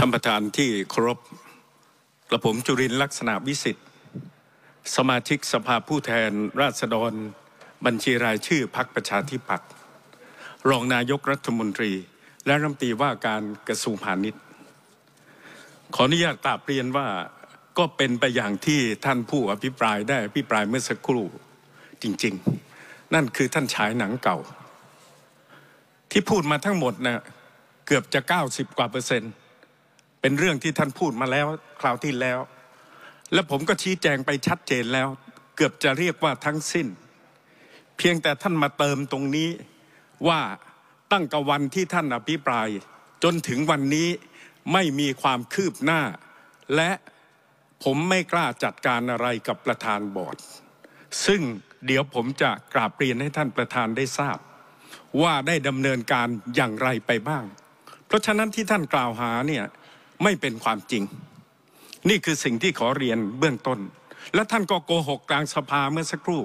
ท่านประธานที่เคารพกระผมจุรินลักษณะวิสิทธิ์สมาชิกสภาผู้แทน ราษฎร บัญชีรายชื่อพักประชาธิปัตย์รองนายกรัฐมนตรีและรัฐมนตรีว่าการกระทรวงพาณิชย์ ขออนุญาตกราบเรียนว่าก็เป็นไปอย่างที่ท่านผู้อภิปรายได้อภิปรายเมื่อสักครู่จริงๆ นั่นคือท่านฉายหนังเก่า ที่พูดมาทั้งหมดน่ะเกือบจะ 90กว่าเปอร์เซ็นต์เป็นเรื่องที่ท่านพูดมาแล้ว คราวที่แล้ว และผมก็ชี้แจงไปชัดเจนแล้ว เกือบจะเรียกว่าทั้งสิ้น เพียงแต่ท่านมาเติมตรงนี้ว่าตั้งแต่วันที่ท่านอภิปราย จนถึงวันนี้ไม่มีความคืบหน้า และผมไม่กล้าจัดการอะไรกับประธานบอร์ดซึ่งเดี๋ยวผมจะกราบเรียนให้ท่านประธานได้ทราบ ว่าได้ดำเนินการอย่างไรไปบ้าง เพราะฉะนั้นที่ท่านกล่าวหาเนี่ยไม่เป็นความจริง นี่คือสิ่งที่ขอเรียนเบื้องต้น และท่านก็โกหกกลางสภาเมื่อสักครู่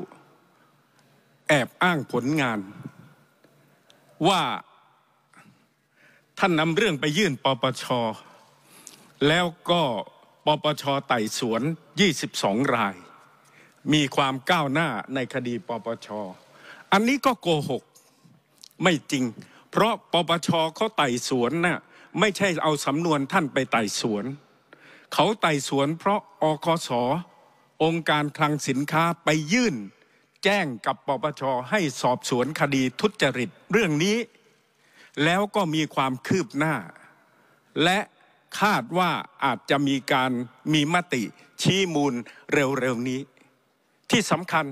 แอบอ้างผลงาน ว่าท่านนำเรื่องไปยื่นปปช แล้วก็ปปชไต่สวน 22 ราย มีความก้าวหน้าในคดีปปช อันนี้ก็โกหกไม่จริง เพราะปปชเขาไต่สวนนะ่ะไม่ใช่เอาสำนวนท่านไปไต่สวน เขาไต่สวน เพราะอคสอองค์การคลังสินค้าไปยื่น แจ้งกับปปชให้สอบสวนคดีทุจริตเรื่องนี้ แล้วก็มีความคืบหน้า และคาดว่าอาจจะมีการมีมติชี้มูลเร็วๆนี้ ที่สำคัญ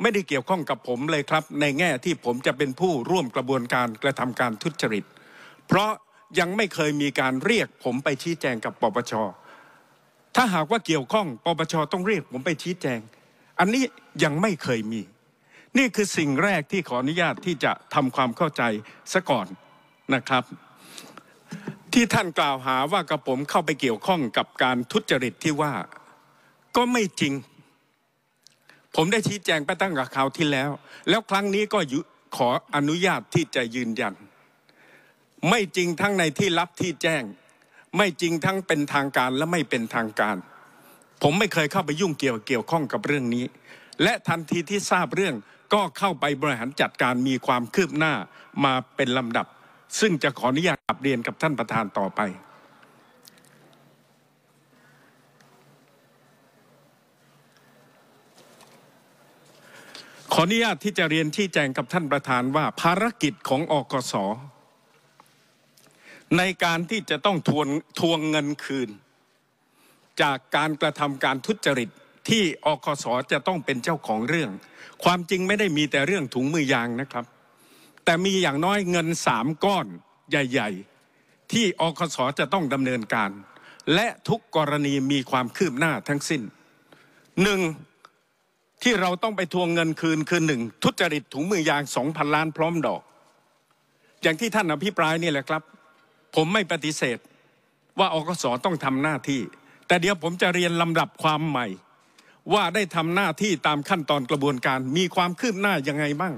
ไม่ได้เกี่ยวข้องกับผมเลยครับ ในแง่ที่ผมจะเป็นผู้ร่วมกระบวนการกระทำการทุจริตเพราะยังไม่เคยมีการเรียกผมไปชี้แจงกับ ปปช ถ้าหากว่าเกี่ยวข้อง ปปชต้องเรียกผมไปชี้แจง อันนี้ยังไม่เคยมี นี่คือสิ่งแรกที่ขออนุญาตที่จะทำความเข้าใจซะก่อนนะครับ ที่ท่านกล่าวหาว่ากระผมเข้าไปเกี่ยวข้องกับการทุจริตที่ว่าก็ไม่จริง ผมได้ชี้แจงไปตั้งแต่คราวที่แล้ว แล้วครั้งนี้ก็ขออนุญาตที่จะยืนยันไม่จริงทั้งในที่ลับที่แจ้ง ไม่จริงทั้งเป็นทางการและไม่เป็นทางการ ผมไม่เคยเข้าไปยุ่งเกี่ยวเกี่ยวข้องกับเรื่องนี้ และทันทีที่ทราบเรื่องก็เข้าไปบริหารจัดการมีความคืบหน้ามาเป็นลำดับ ซึ่งจะขออนุญาตเรียนกับท่านประธานต่อไป ขออนุญาตที่จะเรียนที่แจงกับท่านประธานว่าภารกิจของอกศในการที่จะต้องทวงทวงเงินคืน จากการกระทำการทุจริตที่อคสจะต้องเป็นเจ้าของเรื่อง ความจริงไม่ได้มีแต่เรื่องถุงมือยางนะครับ แต่มีอย่างน้อยเงินสามก้อนใหญ่ ๆ ที่อคสจะต้องดำเนินการ และทุกกรณีมีความคืบหน้าทั้งสิ้นหนึ่งที่เราต้องไปทวงเงินคืนคือหนึ่งทุจริตถุงมือยางสองพันล้านพร้อมดอก อย่างที่ท่านอภิปรายนี่แหละครับผมไม่ปฏิเสธว่าอกสต้องทำหน้าที่ แต่เดี๋ยวผมจะเรียนลำดับความใหม่ ว่าได้ทำหน้าที่ตามขั้นตอนกระบวนการ มีความคืบหน้ายังไงบ้าง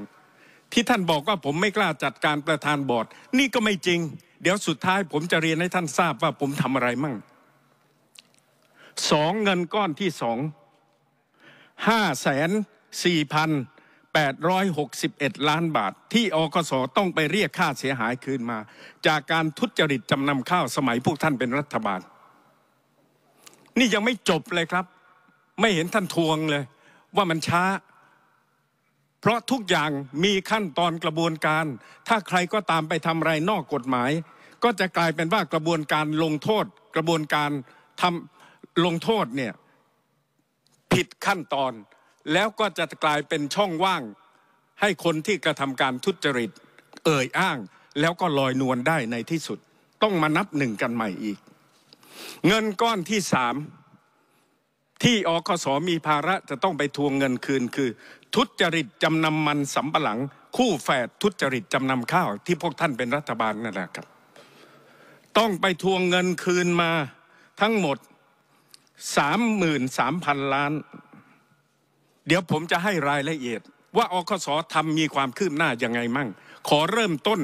ที่ท่านบอกว่าผมไม่กล้าจัดการประธานบอร์ด นี่ก็ไม่จริง เดี๋ยวสุดท้ายผมจะเรียนให้ท่านทราบว่าผมทำอะไรมั่งสองเงินก้อนที่สองห้าแสนสี่พัน861 ล้านบาท ที่อกสต้องไปเรียกค่าเสียหายคืนมา จากการทุจริตจำนำข้าวสมัย พวกท่านเป็นรัฐบาล นี่ยังไม่จบเลยครับ ไม่เห็นท่านทวงเลย ว่ามันช้า เพราะทุกอย่างมีขั้นตอนกระบวนการ ถ้าใครก็ตามไปทำไรนอกกฎหมาย ก็จะกลายเป็นว่ากระบวนการลงโทษกระบวนการทำลงโทษเนี่ย ผิดขั้นตอนแล้วก็จะกลายเป็นช่องว่างให้คนที่กระทำการทุจริต เอ่ยอ้าง แล้วก็ลอยนวลได้ในที่สุด ต้องมานับหนึ่งกันใหม่อีก เงินก้อนที่สามที่อคสมีภาระจะต้องไปทวงเงินคืนคือ ทุจริตจำนำมันสำปะหลังคู่แฝดทุจริตจำนำข้าว ที่พวกท่านเป็นรัฐบาลนั่นแหละครับ ต้องไปทวงเงินคืนมาทั้งหมด 33,000ล้านเดี๋ยวผมจะให้รายละเอียด ว่าอคสทำมีความคืบหน้ายังไงมั่ง ขอเริ่มต้น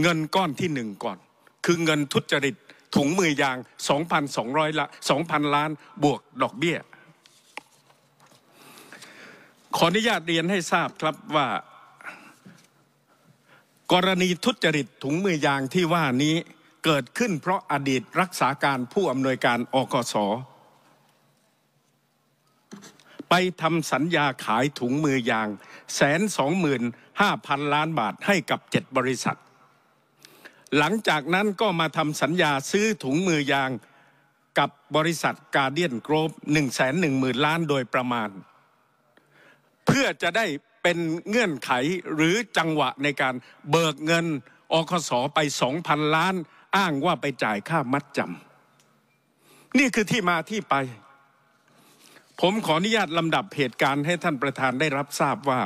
เงินก้อนที่หนึ่งก่อน คือเงินทุจริตถุงมือยาง 2,200ละ2,000 ล้านบวกดอกเบี้ย ขออนุญาตเรียนให้ทราบครับว่ากรณีทุจริตถุงมือยางที่ว่านี้เกิดขึ้นเพราะอดีตรักษาการผู้อำนวยการอกสไปทำสัญญาขายถุงมือยางแสนสองหมื่นห้าพันล้านบาทให้กับเจ็ดบริษัท หลังจากนั้นก็มาทำสัญญาซื้อถุงมือยางกับบริษัทกาเดียนโกรบหนึ่งแสนหนึ่งหมื่นล้านโดยประมาณ เพื่อจะได้เป็นเงื่อนไขหรือจังหวะในการเบิกเงินอคสอไปสองพันล้าน อ้างว่าไปจ่ายค่ามัดจำ นี่คือที่มาที่ไปผมขออนุญาตลำดับเหตุการณ์ให้ท่านประธานได้รับทราบว่า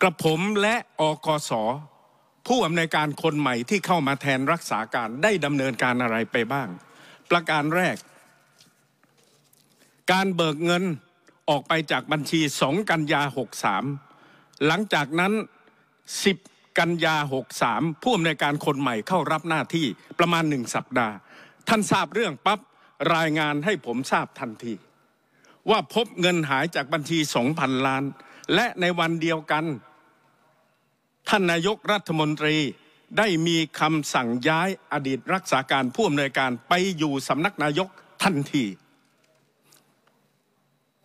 กระผมและอกศผู้อำนวยการคนใหม่ที่เข้ามาแทนรักษาการได้ดำเนินการอะไรไปบ้าง ประการแรก การเบิกเงินออกไปจากบัญชี2กันยา63 หลังจากนั้น 10 กันยา63 ผู้อำนวยการคนใหม่เข้ารับหน้าที่ประมาณหนึ่งสัปดาห์ ท่านทราบเรื่องปับ๊บรายงานให้ผมทราบทันทีว่าพบเงินหายจากบัญชีสองพันล้าน และในวันเดียวกัน ท่านนายกรัฐมนตรีได้มีคำสั่งย้ายอดีต รักษาการผู้อำนวยการไปอยู่สำนักนายกทันที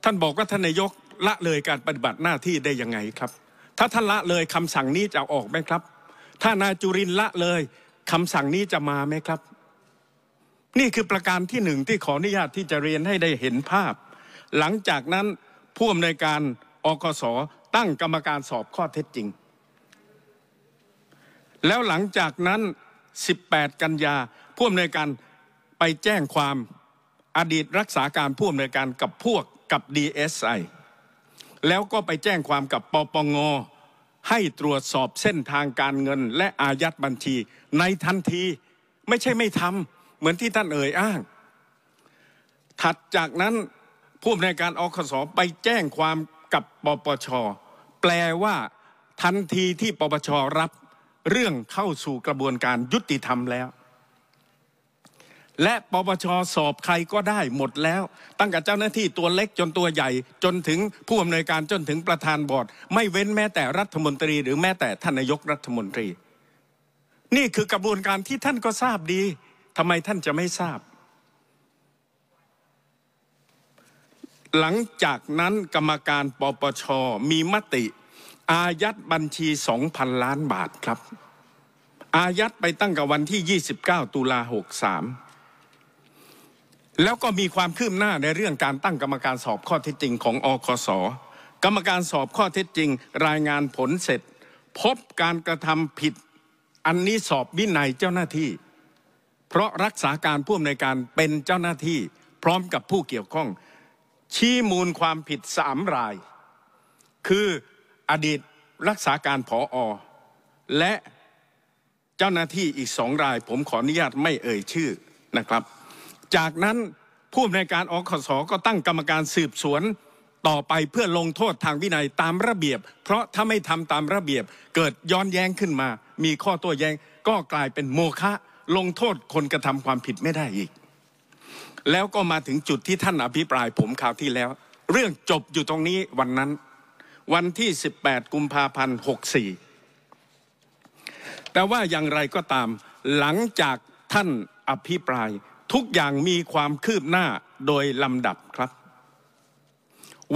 ท่านบอกว่าท่านนายกละเลยการปฏิบัติหน้าที่ได้ยังไงครับ ถ้าท่านละเลยคำสั่งนี้จะออกไหมครับถ้านายจุรินละเลยคำสั่งนี้จะมาไหมครับ นี่คือประการที่หนึ่งที่ขออนุญาตที่จะเรียนให้ได้เห็นภาพหลังจากนั้นผู้อำนวยการอกศตั้งกรรมการสอบข้อเท็จจริง แล้วหลังจากนั้น 18 กันยาผู้อำนวยการไปแจ้งความอดีตรักษาการผู้อำนวยการกับพวกกับ DSI แล้วก็ไปแจ้งความกับปปงให้ตรวจสอบเส้นทางการเงิน และอายัดบัญชีในทันทีไม่ใช่ไม่ทำเหมือนที่ท่านเอ่ยอ้าง ถัดจากนั้นผู้อำนวยการอคสไปแจ้งความกับปปชแปลว่าทันทีที่ปปชรับเรื่องเข้าสู่กระบวนการยุติธรรมแล้ว และปปชสอบใครก็ได้หมดแล้วตั้งแต่เจ้าหน้าที่ตัวเล็กจนตัวใหญ่ จนถึงผู้อำนวยการจนถึงประธานบอร์ด ไม่เว้นแม้แต่รัฐมนตรี หรือแม้แต่ท่านนายกรัฐมนตรี นี่คือกระบวนการที่ท่านก็ทราบดีทำไมท่านจะไม่ทราบหลังจากนั้นกรรมการปปชมีมติ อายัดบัญชี 2,000 ล้านบาทครับ อายัดไปตั้งกับวันที่ 29 ตุลา 63 แล้วก็มีความคืบหน้าในเรื่องการตั้งกรรมการสอบข้อเท็จจริงของอคส กรรมการสอบข้อเท็จจริง รายงานผลเสร็จ พบการกระทำผิดอันนี้สอบวินัยเจ้าหน้าที่ เพราะรักษาการผู้อำนวยการเป็นเจ้าหน้าที่ พร้อมกับผู้เกี่ยวข้องชี้มูลความผิดสามรายคืออดีตรักษาการผออและเจ้าหน้าที่อีกสองรายผมขออนุญาตไม่เอ่ยชื่อนะครับ จากนั้นผู้อำนวยการอคสก็ตั้งกรรมการสืบสวนต่อไปเพื่อลงโทษทางวินัยตามระเบียบ เพราะถ้าไม่ทำตามระเบียบเกิดย้อนแย้งขึ้นมา มีข้อตัวแย้งก็กลายเป็นโมฆะลงโทษคนกระทำความผิดไม่ได้อีกแล้วก็มาถึงจุดที่ท่านอภิปรายผมคราวที่แล้ว เรื่องจบอยู่ตรงนี้วันนั้น วันที่ 18 กุมภาพันธ์64 แต่ว่าอย่างไรก็ตาม หลังจากท่านอภิปรายทุกอย่างมีความคืบหน้าโดยลำดับครับ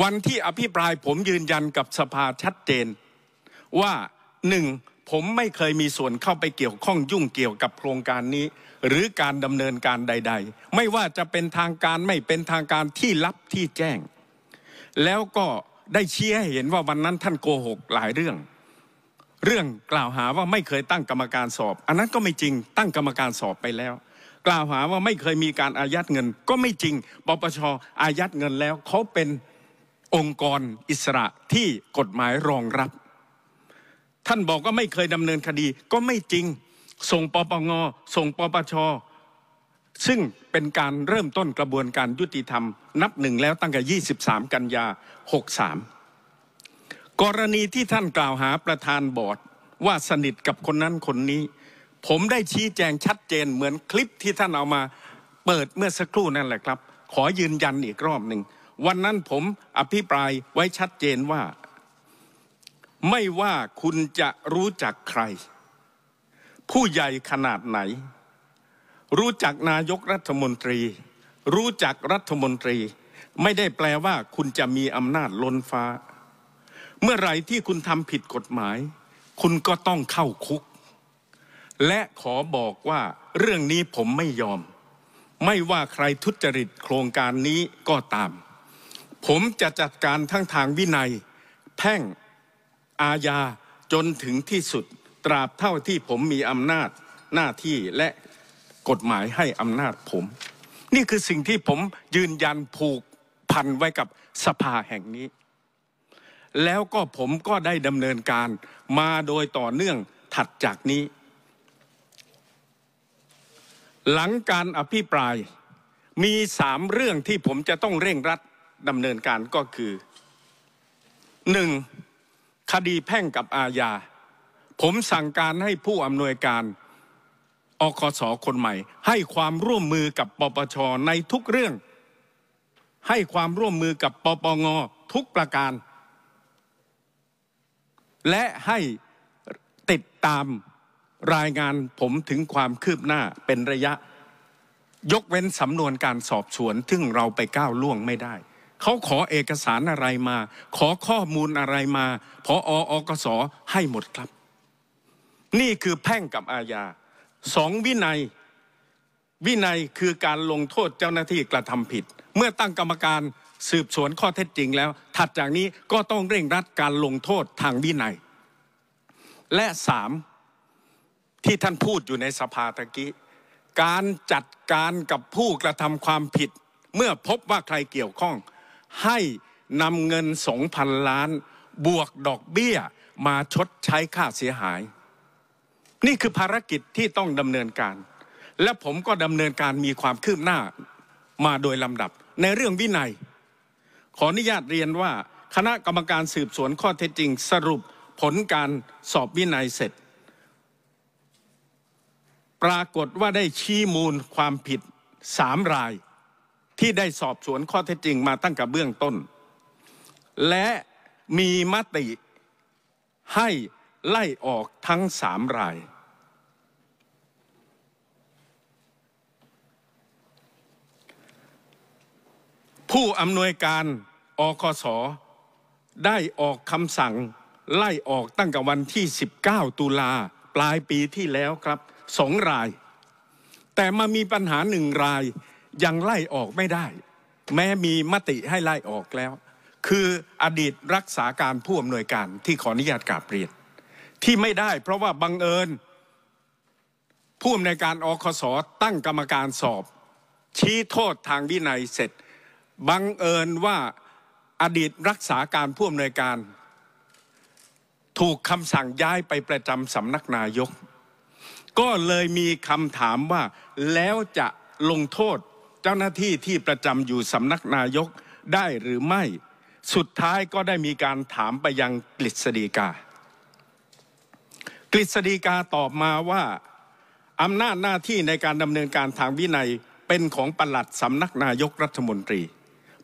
วันที่อภิปรายผมยืนยันกับสภาชัดเจน ว่าหนึ่งผมไม่เคยมีส่วนเข้าไปเกี่ยวข้องยุ่งเกี่ยวกับโครงการนี้หรือการดำเนินการใดๆ ไม่ว่าจะเป็นทางการไม่เป็นทางการที่ลับที่แจ้ง แล้วก็ได้เชี้ให้เห็นว่าวันนั้นท่านโกหกหลายเรื่อง เรื่องกล่าวหาว่าไม่เคยตั้งกรรมการสอบ อันนั้นก็ไม่จริงตั้งกรรมการสอบไปแล้ว กล่าวหาว่าไม่เคยมีการอายัดเงิน ก็ไม่จริง ปปชอายัดเงินแล้ว เขาเป็นองค์กรอิสระที่กฎหมายรองรับ ท่านบอกว่าไม่เคยดำเนินคดีก็ไม่จริงส่งปปง ส่งปปช ซึ่งเป็นการเริ่มต้นกระบวนการยุติธรรม นับหนึ่งแล้วตั้งแต่23 กันยา63กรณีที่ท่านกล่าวหาประธานบอร์ดว่าสนิทกับคนนั้นคนนี้ ผมได้ชี้แจงชัดเจนเหมือนคลิปที่ท่านเอามา เปิดเมื่อสักครู่นั่นแหละครับ ขอยืนยันอีกรอบหนึ่งวันนั้นผมอภิปรายไว้ชัดเจนว่า ไม่ว่าคุณจะรู้จักใครผู้ใหญ่ขนาดไหน รู้จักนายกรัฐมนตรี รู้จักรัฐมนตรี ไม่ได้แปลว่าคุณจะมีอำนาจล้นฟ้า เมื่อไรที่คุณทำผิดกฎหมาย คุณก็ต้องเข้าคุก และขอบอกว่าเรื่องนี้ผมไม่ยอม ไม่ว่าใครทุจริตโครงการนี้ก็ตาม ผมจะจัดการทั้งทางวินัย แพ่งอาญาจนถึงที่สุดตราบเท่าที่ผมมีอำนาจหน้าที่และกฎหมายให้อำนาจผม นี่คือสิ่งที่ผมยืนยันผูกพันไว้กับสภาแห่งนี้ แล้วก็ผมก็ได้ดำเนินการมาโดยต่อเนื่องถัดจากนี้ หลังการอภิปรายมีสามเรื่องที่ผมจะต้องเร่งรัดดำเนินการก็คือหนึ่ง คดีแพ่งกับอาญาผมสั่งการให้ผู้อำนวยการอคอคนใหม่ ให้ความร่วมมือกับปปชในทุกเรื่อง ให้ความร่วมมือกับปปงทุกประการ และให้ ติดตามรายงานผมถึงความคืบหน้าเป็นระยะ ยกเว้นสำนวนการสอบสวนซึ่งเราไปก้าวล่วงไม่ได้ เขาขอเอกสารอะไรมา ขอข้อมูลอะไรมาพอออกสให้หมดครับนี่คือแพ่งกับอาญาสองวินัย วินัยคือการลงโทษเจ้าหน้าที่กระทำผิด เมื่อตั้งกรรมการสืบสวนข้อเท็จจริงแล้ว ถัดจากนี้ก็ต้องเร่งรัดการลงโทษทางวินัย และสามที่ท่านพูดอยู่ในสภาตะกี้การจัดการกับผู้กระทำความผิด เมื่อพบว่าใครเกี่ยวข้อง ให้นำเงินสองพันล้านบวกดอกเบี้ยมาชดใช้ค่าเสียหายนี่คือภารกิจที่ต้องดำเนินการ และผมก็ดำเนินการมีความคืบหน้ามาโดยลำดับในเรื่องวินัย ขออนุญาตเรียนว่าคณะกรรมการสืบสวนข้อเท็จจริงสรุปผลการสอบวินัยเสร็จ ปรากฏว่าได้ชี้มูลความผิดสามรายที่ได้สอบสวนข้อเท็จจริงมาตั้งแต่เบื้องต้น และมีมติให้ไล่ออกทั้งสามราย ผู้อำนวยการอคสได้ออกคำสั่งไล่ออกตั้งแต่วันที่ 19 ตุลาปลายปีที่แล้วครับสองราย แต่มามีปัญหาหนึ่งรายยังไล่ออกไม่ได้ แม้มีมติให้ไล่ออกแล้ว คืออดีตรักษาการผู้อำนวยการที่ขออนุญาตกราบเรียนที่ไม่ได้เพราะว่าบังเอิญ ผู้อำนวยการอคสตั้งกรรมการสอบ ชี้โทษทางวินัยเสร็จบังเอิญว่าอดีตรักษาการผู้อำนวยการ ถูกคำสั่งย้ายไปประจำสำนักนายก ก็เลยมีคำถามว่าแล้วจะลงโทษเจ้าหน้าที่ที่ประจำอยู่สำนักนายกได้หรือไม่สุดท้ายก็ได้มีการถามไปยังกฤษฎีกาฤษฎีกาตอบมาว่าอำนาจหน้าที่ในการดำเนินการทางวินัยเป็นของปลัดสำนักนายกรัฐมนตรี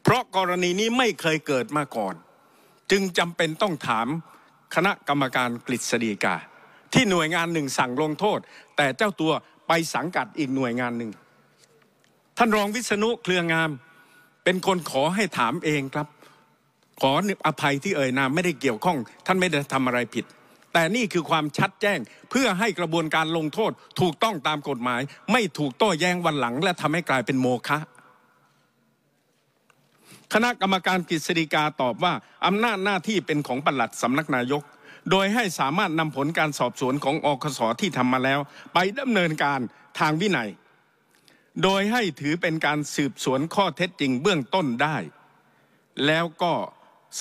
เพราะกรณีนี้ไม่เคยเกิดมาก่อน จึงจำเป็นต้องถามคณะกรรมการกฤษฎีกา ที่หน่วยงานหนึ่งสั่งลงโทษ แต่เจ้าตัวไปสังกัดอีกหน่วยงานหนึ่ง ท่านรองวิษณุเครืองามเป็นคนขอให้ถามเองครับ ขออภัยที่เอ่ยนามไม่ได้เกี่ยวข้องท่านไม่ได้ทำอะไรผิดแต่นี่คือความชัดแจ้งเพื่อให้กระบวนการลงโทษถูกต้องตามกฎหมาย ไม่ถูกโต้แย้งวันหลังและทำให้กลายเป็นโมฆะ คณะกรรมการกฤษฎีกาตอบว่าอำนาจหน้าที่เป็นของปลัดสำนักนายก โดยให้สามารถนำผลการสอบสวนของอคสที่ทำมาแล้ว ไปดำเนินการทางวินัย โดยให้ถือเป็นการสืบสวนข้อเท็จจริงเบื้องต้นได้ แล้วก็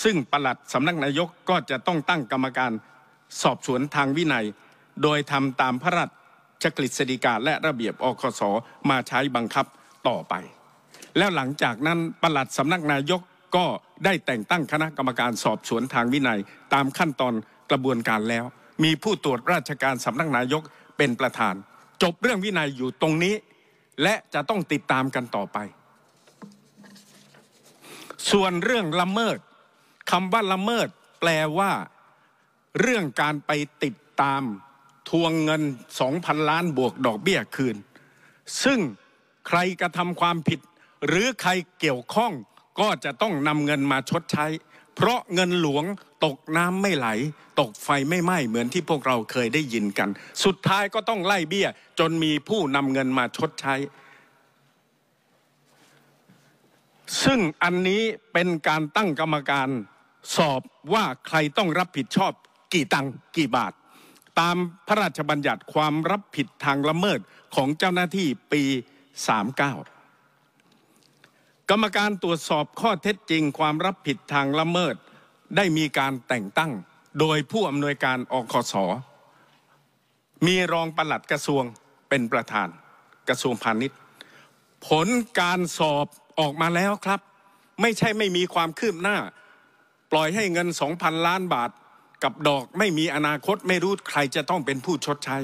ซึ่งปลัดสำนักนายกก็จะต้องตั้งกรรมการสอบสวนทางวินัย โดยทำตามพระราชกฤษฎีกาและระเบียบอคสมาใช้บังคับต่อไป แล้วหลังจากนั้นประหลัดสำนักนายกก็ได้แต่งตั้งคณะกรรมการสอบสวนทางวินัยตามขั้นตอนกระบวนการแล้ว มีผู้ตรวจราชการสำนักนายกเป็นประธาน จบเรื่องวินัยอยู่ตรงนี้ และจะต้องติดตามกันต่อไป ส่วนเรื่องละเมิดคำว่าละเมิดแปลว่าเรื่องการไปติดตามทวงเงิน 2,000 ล้านบวกดอกเบี้ยคืน ซึ่งใครกระทำความผิด หรือใครเกี่ยวข้องก็จะต้องนำเงินมาชดใช้ เพราะเงินหลวงตกน้ำไม่ไหล ตกไฟไม่ไหม้เหมือนที่พวกเราเคยได้ยินกัน สุดท้ายก็ต้องไล่เบี้ย จนมีผู้นำเงินมาชดใช้ ซึ่งอันนี้เป็นการตั้งกรรมการสอบว่าใครต้องรับผิดชอบกี่ตังกี่บาทตามพระราชบัญญัติความรับผิดทางละเมิดของเจ้าหน้าที่ปี 39 กรรมการตรวจสอบข้อเท็จจริงความรับผิดทางละเมิดได้มีการแต่งตั้งโดยผู้อำนวยการอคสมีรองปลัดกระทรวงเป็นประธานกระทรวงพาณิชย์ ผลการสอบออกมาแล้วครับ ไม่ใช่ไม่มีความคืบหน้า ปล่อยให้เงิน 2,000ล้านบาทกับดอกไม่มีอนาคตไม่รู้ใครจะต้องเป็นผู้ชดใช้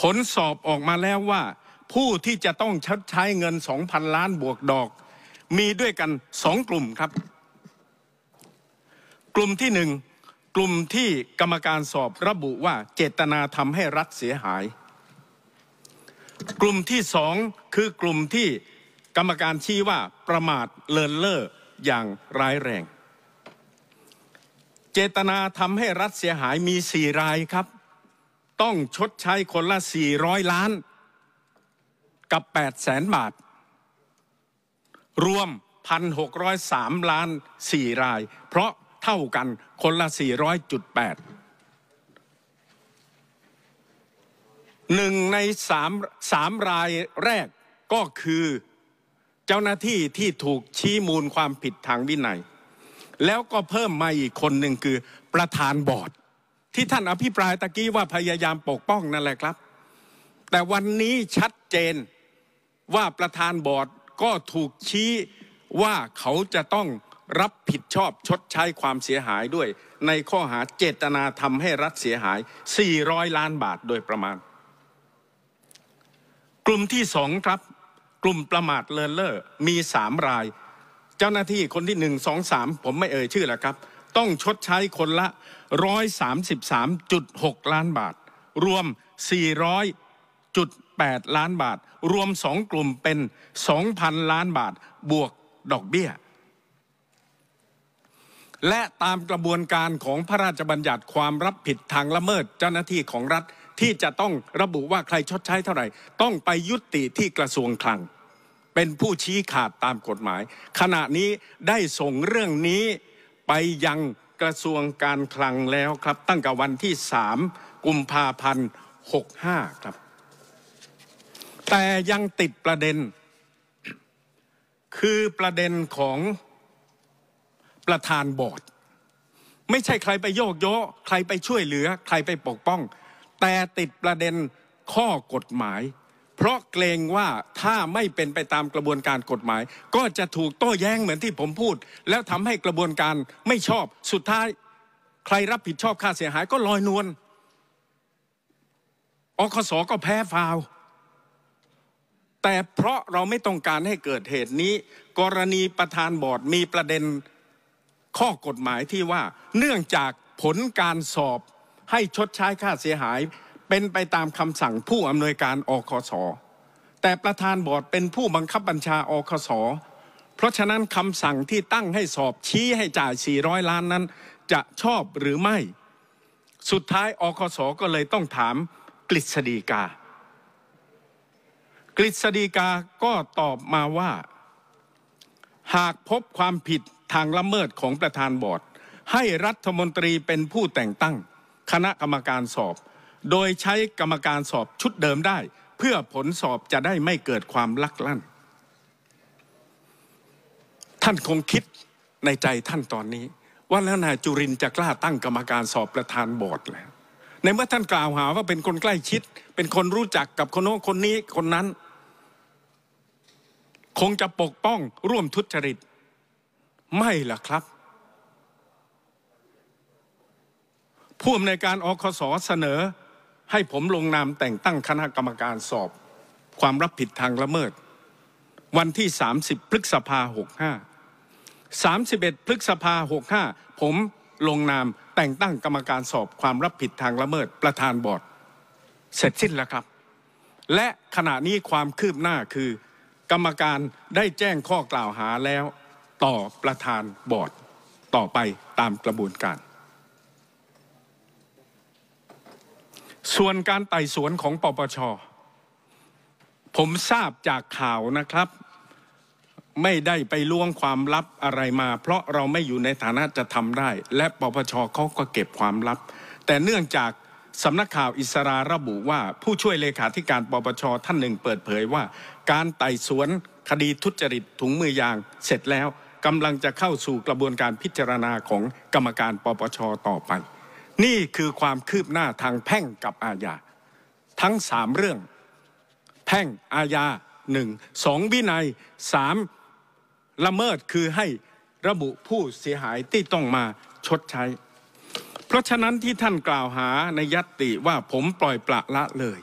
ผลสอบออกมาแล้วว่า ผู้ที่จะต้องชดใช้เงิน 2,000 ล้านบวกดอก มีด้วยกันสองกลุ่มครับ กลุ่มที่หนึ่งกลุ่มที่กรรมการสอบระบุว่าเจตนาทำให้รัฐเสียหาย กลุ่มที่สอง คือกลุ่มที่กรรมการชี้ว่าประมาทเลินเล่ออย่างร้ายแรงจตนาทำให้รัฐเสียหายมีสี่รายครับ ต้องชดใช้คนละ 400 ล้านกับ8แสนบาท รวม 1,603 ล้าน 4 ราย เพราะเท่ากันคนละ 400.8หนึ่งในสามสามรายแรกก็คือเจ้าหน้าที่ที่ถูกชี้มูลความผิดทางวินัยแล้วก็เพิ่มมาอีกคนหนึ่งคือประธานบอร์ด ที่ท่านอภิปรายตะกี้ว่า พยายามปกป้องนั่นแหละครับ แต่วันนี้ชัดเจนว่าประธานบอร์ดก็ถูกชี้ว่าเขาจะต้องรับผิดชอบชดใช้ความเสียหายด้วย ในข้อหาเจตนาทำให้รัฐเสียหาย 400 ล้านบาทโดยประมาณ กลุ่มที่สองครับ กลุ่มประมาทเลินเล่อมีสามรายเจ้าหน้าที่คนที่หนึ่งงสอสามผมไม่เอ่ยชื่อแล้วครับ ต้องชดใช้คนละร้อยสสสาามมิบจุดหกล้านบาท รวมสี่ร้อยจุดแปดล้านบาท รวมสองกลุ่มเป็นสองพันล้านบาทบวกดอกเบี้ย และตามกระบวนการของพระราชบัญญัติความรับผิดทางละเมิด เจ้าหน้าที่ของรัฐที่จะต้องระบุว่าใครชดใช้เท่าไหร่ ต้องไปยุติที่กระทรวงคลังเป็นผู้ชี้ขาดตามกฎหมาย ขณะนี้ได้ส่งเรื่องนี้ไปยังกระทรวงการคลังแล้วครับ ตั้งแต่วันที่สามกุมภาพันธ์หกห้าครับ แต่ยังติดประเด็น คือประเด็นของประธานบอร์ดไม่ใช่ใครไปโยกโยะใครไปช่วยเหลือ ใครไปปกป้อง แต่ติดประเด็นข้อกฎหมายเพราะเกรงว่าถ้าไม่เป็นไปตามกระบวนการกฎหมาย ก็จะถูกโต้แย้งเหมือนที่ผมพูด แล้วทำให้กระบวนการไม่ชอบสุดท้ายใครรับผิดชอบค่าเสียหายก็ลอยนวลอคสก็แพ้ฟาวแต่เพราะเราไม่ต้องการให้เกิดเหตุนี้ กรณีประธานบอร์ดมีประเด็นข้อกฎหมายที่ว่าเนื่องจากผลการสอบให้ชดใช้ค่าเสียหายเป็นไปตามคำสั่งผู้อำนวยการอคส แต่ประธานบอร์ดเป็นผู้บังคับบัญชาอคส เพราะฉะนั้นคำสั่งที่ตั้งให้สอบชี้ให้จ่าย 400 ล้านนั้น จะชอบหรือไม่ สุดท้ายอคส ก็เลยต้องถามกฤษฎีกา กฤษฎีกาก็ตอบมาว่า หากพบความผิดทางละเมิดของประธานบอร์ดให้รัฐมนตรีเป็นผู้แต่งตั้งคณะกรรมการสอบโดยใช้กรรมการสอบชุดเดิมได้ เพื่อผลสอบจะได้ไม่เกิดความลักลั่น ท่านคงคิดในใจท่านตอนนี้ ว่าแล้วนายจุรินจะกล้าตั้งกรรมการสอบประธานบอร์ดแล้วในเมื่อท่านกล่าวหาว่าเป็นคนใกล้ชิดเป็นคนรู้จักกับคนโน้นคนนี้คนนั้น คงจะปกป้องร่วมทุจริต ไม่ล่ะครับผู้อำนวยการอคสเสนอให้ผมลงนามแต่งตั้งคณะกรรมการสอบความรับผิดทางละเมิด วันที่ 30 พฤษภา65 31 พฤษภา65 ผมลงนามแต่งตั้งกรรมการสอบความรับผิดทางละเมิดประธานบอร์ดเสร็จสิ้นแล้วครับ และขณะนี้ความคืบหน้าคือ กรรมการได้แจ้งข้อกล่าวหาแล้ว ต่อประธานบอร์ดต่อไปตามกระบวนการส่วนการไต่สวนของปปช ผมทราบจากข่าวนะครับ ไม่ได้ไปล่วงความลับอะไรมา เพราะเราไม่อยู่ในฐานะจะทำได้ และปปชเขาก็เก็บความลับ แต่เนื่องจากสำนักข่าวอิสราระบุว่า ผู้ช่วยเลขาธิการปปชท่านหนึ่งเปิดเผยว่า การไต่สวนคดีทุจริตถุงมือยาง เสร็จแล้วกำลังจะเข้าสู่กระบวนการพิจารณาของกรรมการปปชต่อไปนี่คือความคืบหน้าทางแพ่งกับอาญาทั้งสามเรื่อง แพ่งอาญาหนึ่งสองวินัยสามละเมิดคือให้ระบุผู้เสียหายที่ต้องมาชดใช้ เพราะฉะนั้นที่ท่านกล่าวหาในยัตติว่าผมปล่อยปละละเลย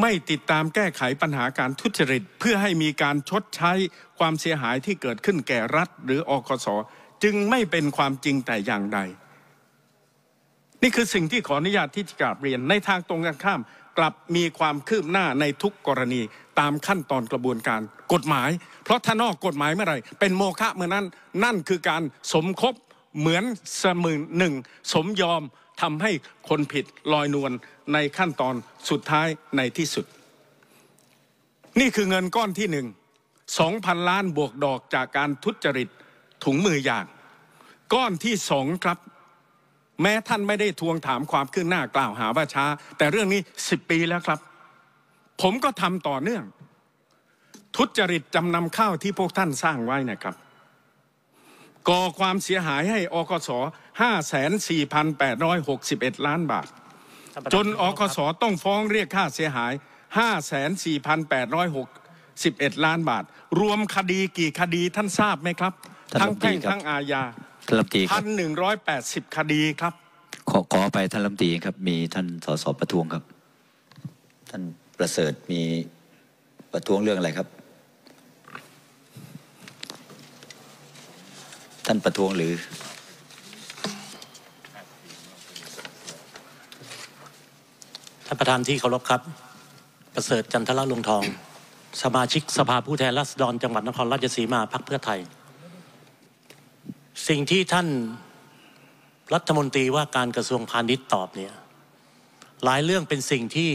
ไม่ติดตามแก้ไขปัญหาการทุจริตเพื่อให้มีการชดใช้ความเสียหายที่เกิดขึ้นแก่รัฐหรืออกสจึงไม่เป็นความจริงแต่อย่างใดนี่คือสิ่งที่ขออนุญาตที่จะกราบเรียน ในทางตรงกันข้ามกลับมีความคืบหน้าในทุกกรณีตามขั้นตอนกระบวนการกฎหมาย เพราะถ้านอกกฎหมายเมื่อไรเป็นโมฆะเมื่อนั้น นั่นคือการสมคบเหมือนเสมือนหนึ่ง สมยอมทำให้คนผิดลอยนวลในขั้นตอนสุดท้ายในที่สุด นี่คือเงินก้อนที่หนึ่งสองพันล้านบวกดอกจากการทุจริตถุงมืออย่างก้อนที่สองครับแม้ท่านไม่ได้ทวงถามความขึ้นหน้ากล่าวหาว่าช้า แต่เรื่องนี้สิบปีแล้วครับ ผมก็ทำต่อเนื่อง ทุจริตจำนำข้าวที่พวกท่านสร้างไว้นะครับ ก่อความเสียหายให้อกสห้าแสนสี่พันแปดร้อยหกสิบเอ็ดล้านบาท จนอกสต้องฟ้องเรียกค่าเสียหายห้าแสนสี่พันแปดร้อยหกสิบเอ็ดล้านบาท รวมคดีกี่คดีท่านทราบไหมครับ ทั้งแพ่งทั้งอาญาท่านลำตีพันหนึ่งร้อยแปดสิบคดีครับ ขอขอไปท่านลำตีครับ มีท่านสสประท้วงครับ ท่านประเสริฐมีประท้วงเรื่องอะไรครับ ท่านประท้วงหรือท่านประธานที่เคารพครับ ประเสริฐจันทละลงทอง สมาชิกสภาผู้แทนราษฎรจังหวัดนครราชสีมาพรรคเพื่อไทยสิ่งที่ท่านรัฐมนตรีว่าการกระทรวงพาณิชย์ตอบเนี่ยหลายเรื่องเป็นสิ่งที่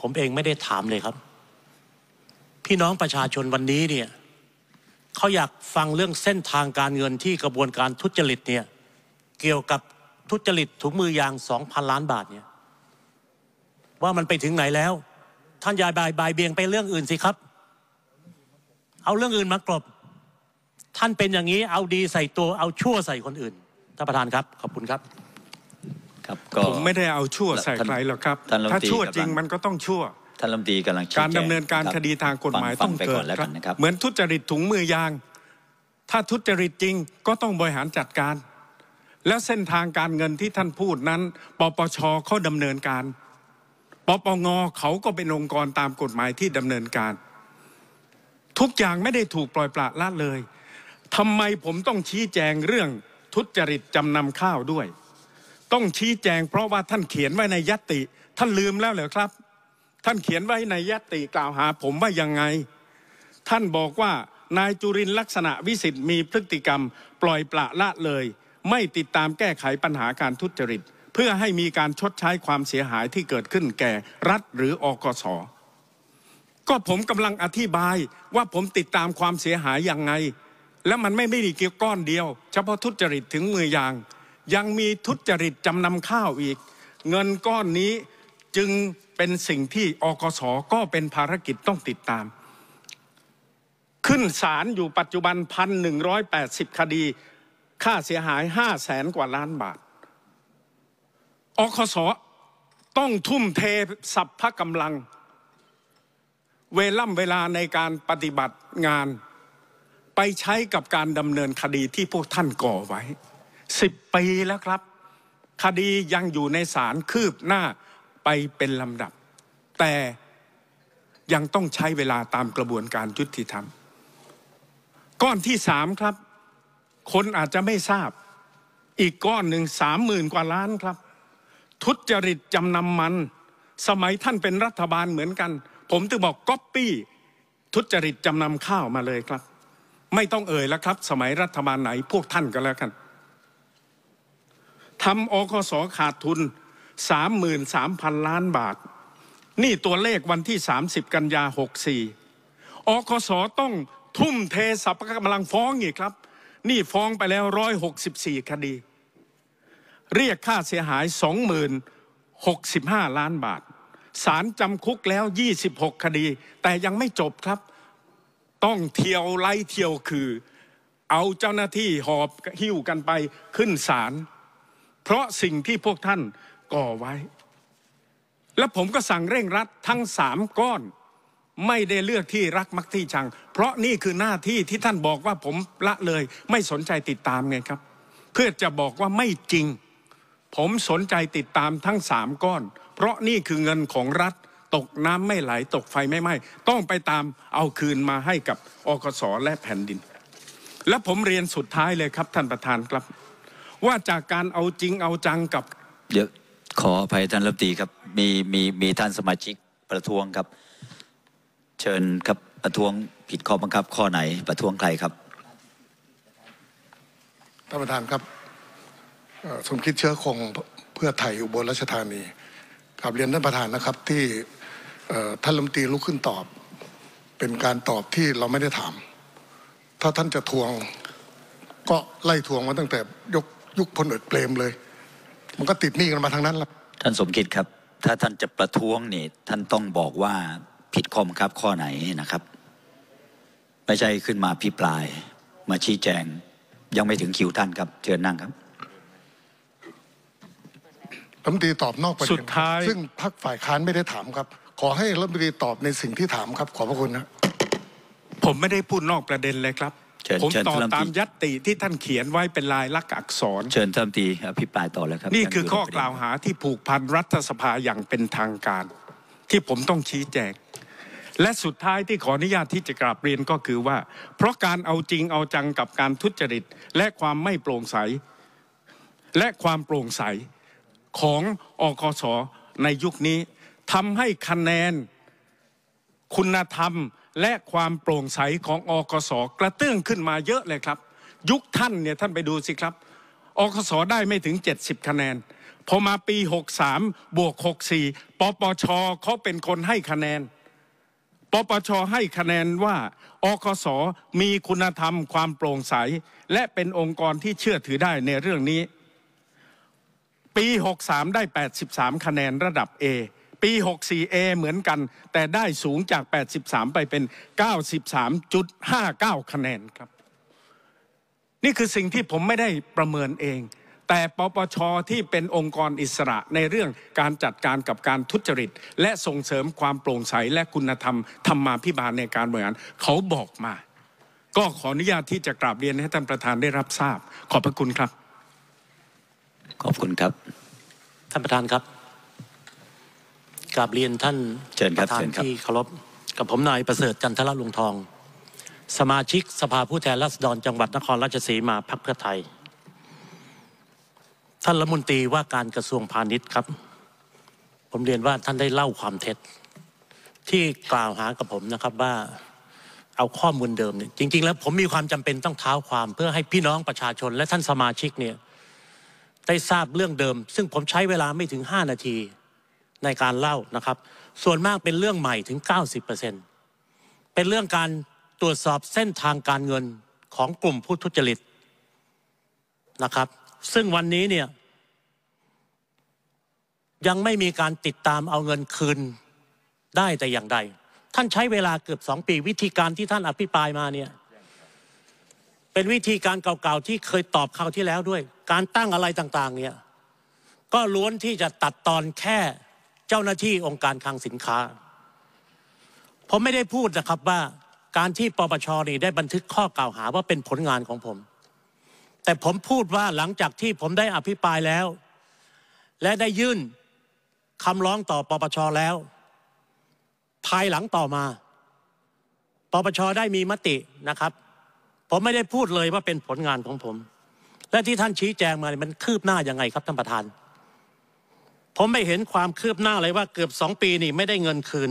ผมเองไม่ได้ถามเลยครับ พี่น้องประชาชนวันนี้เนี่ยเขาอยากฟังเรื่องเส้นทางการเงินที่กระบวนการทุจริตเนี่ยเกี่ยวกับทุจริตถุงมือยางสองพันล้านบาทเนี่ยว่ามันไปถึงไหนแล้ว ท่านยายบายบายเบียงไปเรื่องอื่นสิครับ เอาเรื่องอื่นมากรบท่านเป็นอย่างนี้เอาดีใส่ตัวเอาชั่วใส่คนอื่นท่านประธานครับขอบคุณครับครับผมไม่ได้เอาชั่วใส่ใครหรอกครับ ถ้าชั่วจริงมันก็ต้องชั่วท่านมนตีกำลังีการดำดำเนินการคดีทางกฎหมายต้องเกิดนแล้วกันนะครับเหมือนทุจริตถุงมือยาง ถ้าทุจริตจริงก็ต้องบริหารจัดการ แล้วเส้นทางการเงินที่ท่านพูดนั้น ปปชเขาดำเนินการปปงเขาก็เป็นองค์กรตามกฎหมายที่ดำเนินการ ทุกอย่างไม่ได้ถูกปล่อยปละละเลยทำไมผมต้องชี้แจงเรื่องทุจริตจำนำข้าวด้วย ต้องชี้แจงเพราะว่าท่านเขียนไว้ในยติท่านลืมแล้วเหรอครับ ท่านเขียนไว้ในยติกล่าวหาผมว่ายังไง ท่านบอกว่านายจุรินลักษณะวิสิทธิ์มีพฤติกรรมปล่อยปละละเลย ไม่ติดตามแก้ไขปัญหาการทุจริตเพื่อให้มีการชดใช้ความเสียหายที่เกิดขึ้น แก่รัฐหรืออกส ก็ผมกำลังอธิบายว่าผมติดตามความเสียหายยังไงแล้วมันไม่ไม่ด้เกี่ยวก้อนเดียว เฉพาะทุจริตถึงมือยาง ยังมีทุจริตจำนำข้าวอีก เงินก้อนนี้จึงเป็นสิ่งที่อกสก็เป็นภารกิจต้องติดตาม ขึ้นศาลอยู่ปัจจุบันพันหนึ่งร้อยแปดสิบคดี ค่าเสียหายห้าแสนกว่าล้านบาทอกสต้องทุ่มเทสัพพะกำลัง เวล่ำเวลาในการปฏิบัติงานไปใช้กับการดำเนินคดีที่พวกท่านก่อไว้สิบปีแล้วครับ คดียังอยู่ในศาลคืบหน้าไปเป็นลำดับ แต่ยังต้องใช้เวลาตามกระบวนการยุติธรรมก้อนที่สามครับ คนอาจจะไม่ทราบอีกก้อนหนึ่งสามหมื่นกว่าล้านครับ ทุจริตจำนำมัน สมัยท่านเป็นรัฐบาลเหมือนกัน ผมถึงบอกก๊อปปี้ ทุจริตจำนำข้าวมาเลยครับไม่ต้องเอ่ยแล้วครับ สมัยรัฐบาลไหน พวกท่านก็แล้วกันทำอคสขาดทุน 33,000 ล้านบาท นี่ตัวเลขวันที่ 30 กันยา 64อคสต้องทุ่มเทสรรพกำลังฟ้องอีกครับ นี่ฟ้องไปแล้ว 164 คดี เรียกค่าเสียหาย2บ0 6 5 ล้านบาทสารจำคุกแล้ว 26 คดี แต่ยังไม่จบครับต้องเที่ยวไล่เที่ยวคือเอาเจ้าหน้าที่หอบหิ้วกันไปขึ้นศาลเพราะสิ่งที่พวกท่านก่อไว้ และผมก็สั่งเร่งรัดทั้งสามก้อน ไม่ได้เลือกที่รักมักที่ชัง เพราะนี่คือหน้าที่ที่ท่านบอกว่าผมละเลย ไม่สนใจติดตามไงครับ เพื่อจะบอกว่าไม่จริง ผมสนใจติดตามทั้งสามก้อน เพราะนี่คือเงินของรัฐตกน้ำไม่ไหลตกไฟไม่ไหม้ต้องไปตามเอาคืนมาให้กับอกสและแผ่นดิน และผมเรียนสุดท้ายเลยครับท่านประธานครับ ว่าจากการเอาจริงเอาจังกับ เดี๋ยวขออภัยท่านรัฐมนตรีครับมีมีมีท่านสมาชิกประท้วงครับเชิญครับประท้วงผิดข้อบังคับ ข้อไหนประท้วงใครครับท่านประธานครับสมคิดเชื้อคงเพื่อไทยอุบลรัชธานีกับเรียนท่านประธานนะครับที่ท่านลมตีลุกขึ้นตอบเป็นการตอบที่เราไม่ได้ถาม ถ้าท่านจะทวงก็ไล่ทวงมาตั้งแต่ยกยุคพลเอกเปรมเลย มันก็ติดหนี้กันมาทางนั้นละท่านสมคิดครับ ถ้าท่านจะประท้วงนี่ ท่านต้องบอกว่าผิดข้อบังคับข้อไหนนะครับ ไม่ใช่ขึ้นมาพิปราย มาชี้แจงยังไม่ถึงคิวท่านครับเชิญนั่งครับรัฐมนตรีตอบนอกประเด็นซึ่งพรรคฝ่ายค้านไม่ได้ถามครับขอให้รัฐมนตรีตอบในสิ่งที่ถามครับ ขอบพระคุณนะ ผมไม่ได้พูดนอกประเด็นเลยครับ ผมตอบตามยัตติที่ท่านเขียนไว้เป็นลายลักษณ์อักษร เชิญท่านตีอภิปรายต่อเลยครับ นี่คือข้อกล่าวหาที่ผูกพันรัฐสภาอย่างเป็นทางการ ที่ผมต้องชี้แจงและสุดท้ายที่ขออนุญาตที่จะกราบเรียนก็คือว่า เพราะการเอาจริงเอาจังกับการทุจริตและความไม่โปร่งใสและความโปร่งใสของอคสในยุคนี้ทำให้คะแนนคุณธรรมและความโปร่งใสของอกศกระเตื้องขึ้นมาเยอะเลยครับ ยุคท่านเนี่ย ท่านไปดูสิครับอกศได้ไม่ถึง 70 คะแนน พอมาปี 63 บวก 64ปปชเขาเป็นคนให้คะแนน ปปชให้คะแนนว่าอกศมีคุณธรรม ความโปร่งใส และเป็นองค์กรที่เชื่อถือได้ในเรื่องนี้ ปี 63 ได้ 83 คะแนนระดับ A ปี64เอเหมือนกัน แต่ได้สูงจาก 83 ไปเป็น 93.59 คะแนนครับ นี่คือสิ่งที่ผมไม่ได้ประเมินเอง แต่ปปชที่เป็นองค์กรอิสระในเรื่องการจัดการกับการทุจริต และส่งเสริมความโปร่งใสและคุณธรรมธรรมาภิบาลในการบริหารเขาบอกมา ก็ขออนุญาตที่จะกราบเรียนให้ท่านประธานได้รับทราบ ขอบพระคุณครับ ขอบคุณครับ ท่านประธานครับกราบเรียนท่านประธานที่เคารพกับผมนายประเสริฐจันทละลุงทอง สมาชิกสภาผู้แทนราษฎรจังหวัดนครราชสีมาพักเพื่อไทย ท่านรัฐมนตรีว่าการกระทรวงพาณิชย์ครับ ผมเรียนว่าท่านได้เล่าความเท็จที่กล่าวหากับผมนะครับว่าเอาข้อมูลเดิมเนี่ยจริงๆ แล้วผมมีความจำเป็นต้องเท้าความเพื่อให้พี่น้องประชาชนและท่านสมาชิกเนี่ยได้ทราบเรื่องเดิม ซึ่งผมใช้เวลาไม่ถึง 5 นาทีในการเล่านะครับ ส่วนมากเป็นเรื่องใหม่ถึง 90%เป็นเรื่องการตรวจสอบเส้นทางการเงินของกลุ่มผู้ทุจริตนะครับ ซึ่งวันนี้เนี่ยยังไม่มีการติดตามเอาเงินคืนได้แต่อย่างใด ท่านใช้เวลาเกือบสองปี วิธีการที่ท่านอภิปรายมาเนี่ยเป็นวิธีการเก่าๆที่เคยตอบคราวที่แล้วด้วย การตั้งอะไรต่างๆเนี่ยก็ล้วนที่จะตัดตอนแค่เจ้าหน้าที่องค์การคลังสินค้า ผมไม่ได้พูดนะครับว่า การที่ปปชนี่ได้บันทึกข้อกล่าวหาว่าเป็นผลงานของผม แต่ผมพูดว่าหลังจากที่ผมได้อภิปรายแล้ว และได้ยื่นคำร้องต่อปปชแล้ว ภายหลังต่อมาปปชได้มีมตินะครับ ผมไม่ได้พูดเลยว่าเป็นผลงานของผม และที่ท่านชี้แจงมามันคืบหน้ายังไงครับท่านประธานผมไม่เห็นความคืบหน้าเลยว่าเกือบสองปีนี่ไม่ได้เงินคืน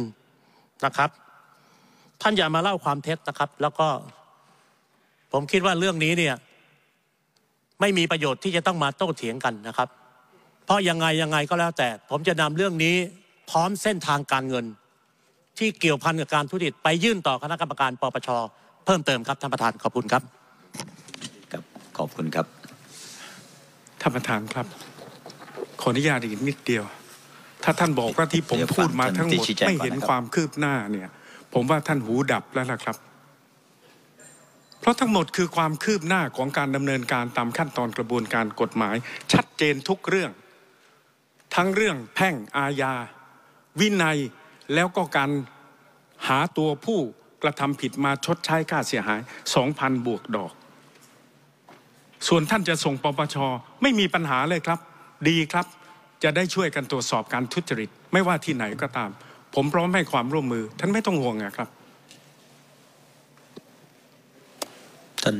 นะครับ ท่านอย่ามาเล่าความเท็จนะครับแล้วก็ผมคิดว่าเรื่องนี้เนี่ยไม่มีประโยชน์ที่จะต้องมาโต้เถียงกันนะครับ เพราะยังไง ยังไงก็แล้วแต่ผมจะนำเรื่องนี้พร้อมเส้นทางการเงิน ที่เกี่ยวพันกับการทุจริตไปยื่นต่อคณะกรรมการ ปปชเพิ่มเติมครับท่านประธานขอบคุณครับครับขอบคุณครับท่านประธานครับขออนุญาตอีกนิดเดียว ถ้าท่านบอกว่าที่ผมพูดมาทั้งหมด ไม่เห็นความคืบหน้าเนี่ย ผมว่าท่านหูดับแล้วล่ะครับ เพราะทั้งหมดคือความคืบหน้าของการดำเนินการตามขั้นตอนกระบวนการกฎหมาย ชัดเจนทุกเรื่อง ทั้งเรื่องแพ่งอาญา วินัยแล้วก็การหาตัวผู้กระทำผิดมาชดใช้ค่าเสียหาย 2,000บวกดอก ส่วนท่านจะส่งปปชไม่มีปัญหาเลยครับดีครับจะได้ช่วยกันตรวจสอบการทุจริตไม่ว่าที่ไหนก็ตาม ผมพร้อมให้ความร่วมมือ ท่านไม่ต้องห่วงนะครับท่าน